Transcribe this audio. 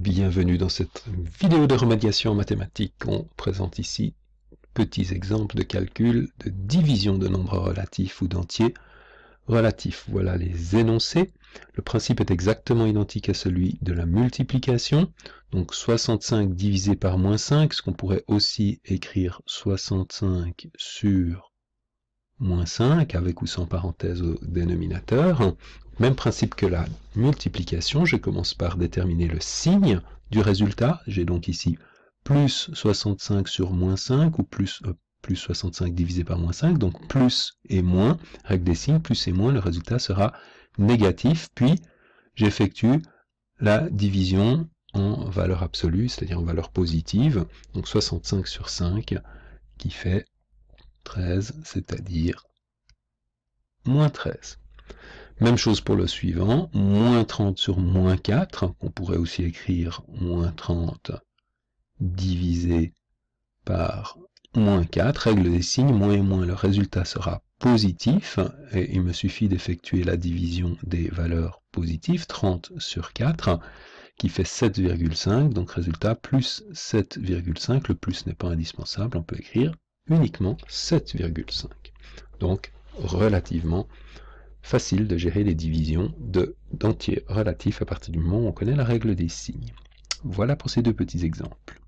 Bienvenue dans cette vidéo de remédiation mathématique. mathématiques. On présente ici petits exemples de calculs de division de nombres relatifs ou d'entiers relatifs. Voilà les énoncés. Le principe est exactement identique à celui de la multiplication. Donc 65 divisé par moins 5, ce qu'on pourrait aussi écrire 65 sur moins 5, avec ou sans parenthèse au dénominateur, même principe que la multiplication, je commence par déterminer le signe du résultat. J'ai donc ici plus 65 sur moins 5, ou plus, 65 euh, divisé par moins 5, donc plus et moins, avec des signes, plus et moins, le résultat sera négatif, puis j'effectue la division en valeur absolue, c'est-à-dire en valeur positive, donc 65 sur 5, qui fait 13, c'est-à-dire moins 13. Même chose pour le suivant, moins 30 sur moins 4, on pourrait aussi écrire moins 30 divisé par moins 4, règle des signes, moins et moins, le résultat sera positif, et il me suffit d'effectuer la division des valeurs positives, 30 sur 4, qui fait 7,5, donc résultat plus 7,5, le plus n'est pas indispensable, on peut écrire uniquement 7,5. Donc relativement facile de gérer les divisions de d'entiers relatifs à partir du moment où on connaît la règle des signes. Voilà pour ces deux petits exemples.